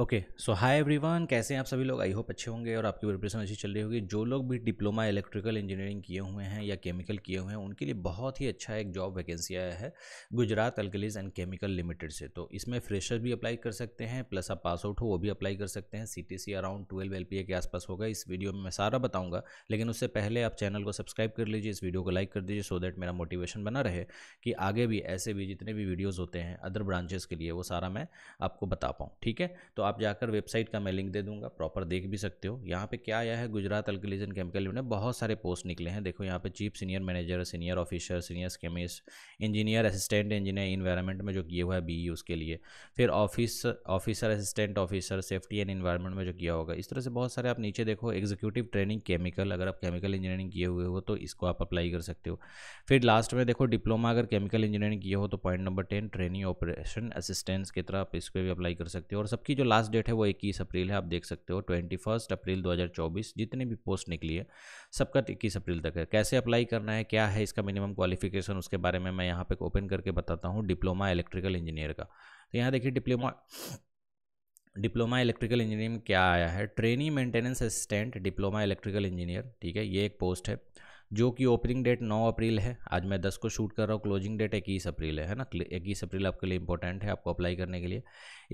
okay so hi everyone कैसे हैं आप सभी लोग आई होप अच्छे होंगे और आपकी प्रिपरेशन अच्छी चल रही होगी जो लोग भी डिप्लोमा इलेक्ट्रिकल इंजीनियरिंग किए हुए हैं या केमिकल किए हुए हैं उनके लिए बहुत ही अच्छा एक जॉब वैकेंसी आया है Gujarat alkalies and chemical limited से तो इसमें फ्रेशर भी अप्लाई कर सकते हैं प्लस आप पास आउट हो वो भी अप्लाई कर सकते हैं सी अराउंड ट्वेल्व एल के आसपास होगा इस वीडियो में मैं सारा बताऊँगा लेकिन उससे पहले आप चैनल को सब्सक्राइब कर लीजिए इस वीडियो को लाइक कर दीजिए सो दैट मेरा मोटिवेशन बना रहे कि आगे भी ऐसे भी जितने भी वीडियोज़ होते हैं अदर ब्रांचेज़ के लिए वो सारा मैं आपको बता पाऊँ ठीक है तो तो आप जाकर वेबसाइट का मैं लिंक दे दूंगा प्रॉपर देख भी सकते हो यहाँ पे क्या आया है गुजरात अल्कलीजन केमिकल यूनिट बहुत सारे पोस्ट निकले हैं देखो यहाँ पे chief senior manager senior officer senior chemist engineer assistant engineer environment में जो किया हुआ है बी e उसके लिए फिर office officer assistant officer safety and environment में जो किया होगा इस तरह से बहुत सारे आप नीचे देखो एग्जीक्यूटिव ट्रेनिंग केमिकल अगर आप केमिकल इंजीनियरिंग किए हुए हो तो इसको आप अप्लाई कर सकते हो फिर लास्ट में देखो डिप्लोमा अगर केमिकल इंजीनियरिंग किए हो तो point number ten training operation assistants की तरह आप इस पर भी अप्लाई कर सकते हो और सबकी जो लास्ट डेट है वो इक्कीस अप्रैल है आप देख सकते हो ट्वेंटी फर्स्ट अप्रैल 2024 जितने भी पोस्ट निकली है सबका तो इक्कीस अप्रैल तक है कैसे अप्लाई करना है क्या है इसका मिनिमम क्वालिफिकेशन उसके बारे में मैं यहाँ पे ओपन करके बताता हूँ डिप्लोमा इलेक्ट्रिकल इंजीनियर का तो यहाँ देखिए डिप्लोमा डिप्लोमा इलेक्ट्रिकल इंजीनियरिंग क्या आया है trainee maintenance assistant diploma electrical engineer ठीक है ये एक पोस्ट है जो कि ओपनिंग डेट 9 अप्रैल है आज मैं 10 को शूट कर रहा हूँ क्लोजिंग डेट 21 अप्रैल है है ना इक्कीस अप्रैल आपके लिए इंपॉर्टेंट है आपको अप्लाई करने के लिए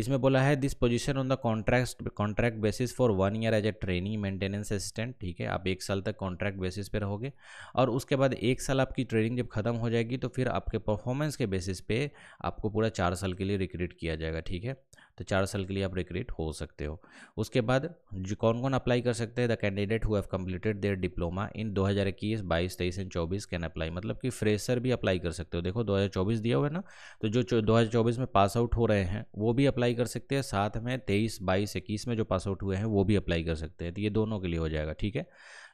इसमें बोला है this position on the contract contract basis for one year as a training maintenance assistant ठीक है आप एक साल तक कॉन्ट्रैक्ट बेसिस पर रहोगे और उसके बाद एक साल आपकी ट्रेनिंग जब खत्म हो जाएगी तो फिर आपके परफॉर्मेंस के बेसिस पे आपको पूरा चार साल के लिए रिक्रूट किया जाएगा ठीक है तो चार साल के लिए आप रिक्रेट हो सकते हो उसके बाद जो कौन कौन अप्लाई कर सकते हैं the candidate who have completed their diploma in 2021, 22, 23 and 24 can apply मतलब कि फ्रेशर भी अप्लाई कर सकते हो देखो 2024 दिया हुआ है ना तो जो 2024 में पास आउट हो रहे हैं वो भी अप्लाई कर सकते हैं साथ में तेईस बाईस इक्कीस में जो पास आउट हुए हैं वो भी अप्लाई कर सकते हैं तो ये दोनों के लिए हो जाएगा ठीक है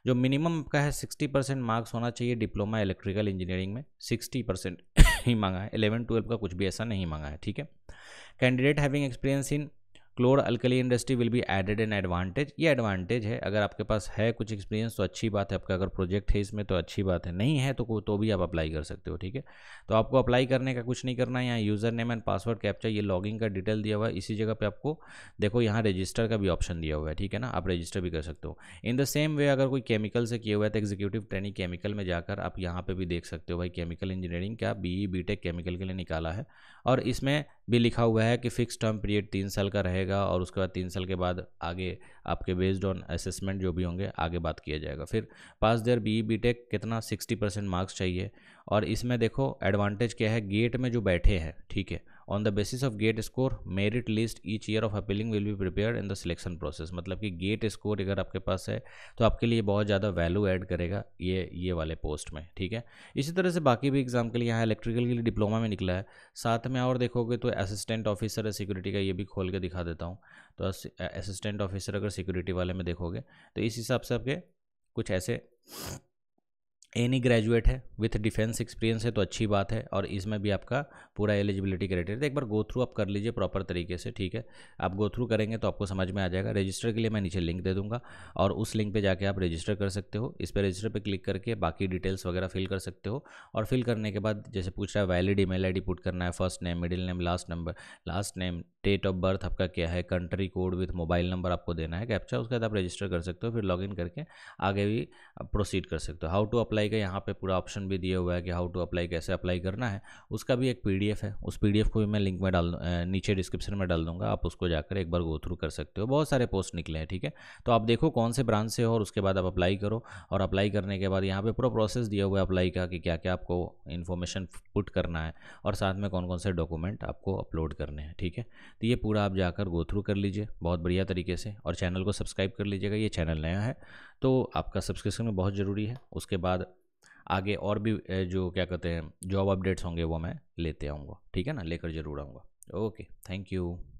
जो मिनिमम का है सिक्सटी परसेंट मार्क्स होना चाहिए डिप्लोमा इलेक्ट्रिकल इंजीनियरिंग में सिक्सटी परसेंट ही मांगा है एलेवन ट्वेल्व का कुछ भी ऐसा नहीं मांगा है ठीक है candidate having experience in chlor alkali industry will be added an advantage ये एडवांटेज है अगर आपके पास है कुछ एक्सपीरियंस तो अच्छी बात है आपका अगर प्रोजेक्ट है इसमें तो अच्छी बात है नहीं है तो तो भी आप अप्लाई कर सकते हो ठीक है तो आपको अप्लाई करने का कुछ नहीं करना है यहाँ user name and password captcha ये लॉगिंग का डिटेल दिया हुआ है इसी जगह पर आपको देखो यहाँ रजिस्टर का भी ऑप्शन दिया हुआ है ठीक है ना आप रजिस्टर भी कर सकते हो इन द सेम वे अगर कोई केमिकल से किया हुआ है तो एग्जीक्यूटिव ट्रेनिंग केमिकल में जाकर आप यहाँ पर भी देख सकते हो भाई केमिकल इंजीनियरिंग क्या बी ई बी केमिकल के लिए निकाला है और इसमें भी लिखा हुआ है कि फिक्स टर्म पीरियड तीन साल का रहेगा रहेगा और उसके बाद तीन साल के बाद आगे आपके बेस्ड ऑन असेसमेंट जो भी होंगे आगे बात किया जाएगा फिर pass there B B tech कितना सिक्सटी परसेंट मार्क्स चाहिए और इसमें देखो एडवांटेज क्या है गेट में जो बैठे हैं ठीक है on the basis of GATE score merit list each year of appealing will be prepare in the selection process मतलब कि गेट स्कोर अगर आपके पास है तो आपके लिए बहुत ज़्यादा वैल्यू ऐड करेगा ये ये वाले पोस्ट में ठीक है इसी तरह से बाकी भी एग्जाम के लिए यहाँ इलेक्ट्रिकल के लिए डिप्लोमा में निकला है साथ में और देखोगे तो असिस्टेंट ऑफिसर है सिक्योरिटी का ये भी खोल के दिखा देता हूँ तो असिस्टेंट ऑफिसर अगर सिक्योरिटी वाले में देखोगे तो इस हिसाब से आपके कुछ ऐसे एनी ग्रेजुएट है विथ डिफेंस एक्सपीरियंस है तो अच्छी बात है और इसमें भी आपका पूरा एलिजिबिलिटी क्राइटेरिया एक बार गो थ्रू आप कर लीजिए प्रॉपर तरीके से ठीक है आप गो थ्रू करेंगे तो आपको समझ में आ जाएगा रजिस्टर के लिए मैं नीचे लिंक दे दूंगा और उस लिंक पे जाके आप रजिस्टर कर सकते हो इस पर रजिस्टर पर क्लिक करके बाकी डिटेल्स वगैरह फिल कर सकते हो और फिल करने के बाद जैसे पूछ रहा है वैलिड ईमेल आईडी पुट करना है first name middle name last number last name date of birth आपका क्या है country code with mobile number आपको देना है कैप्चा उसके बाद आप रजिस्टर कर सकते हो फिर लॉगिन करके आगे भी प्रोसीड कर सकते हो हाउ टू अप्लाई का यहाँ पे पूरा ऑप्शन भी दिया हुआ है कि हाउ टू अप्लाई कैसे अप्लाई करना है उसका भी एक पी है उस पी को भी मैं लिंक में डाल नीचे डिस्क्रिप्शन में डाल दूँगा आप उसको जाकर एक बार गो थ्रू कर सकते हो बहुत सारे पोस्ट निकले हैं ठीक है तो आप देखो कौन से ब्रांच से हो और उसके बाद आप अप्लाई करो और अप्लाई करने के बाद यहाँ पर पूरा प्रोसेस दिया हुआ है अप्लाई का कि क्या क्या आपको इन्फॉर्मेशन पुट करना है और साथ में कौन कौन से डॉक्यूमेंट आपको अपलोड करने हैं ठीक है तो ये पूरा आप जाकर गो थ्रू कर लीजिए बहुत बढ़िया तरीके से और चैनल को सब्सक्राइब कर लीजिएगा ये चैनल नया है तो आपका सब्सक्रिप्शन बहुत ज़रूरी है उसके बाद आगे और भी जो क्या कहते हैं जॉब अपडेट्स होंगे वो मैं लेते आऊँगा ठीक है ना लेकर ज़रूर आऊँगा ओके थैंक यू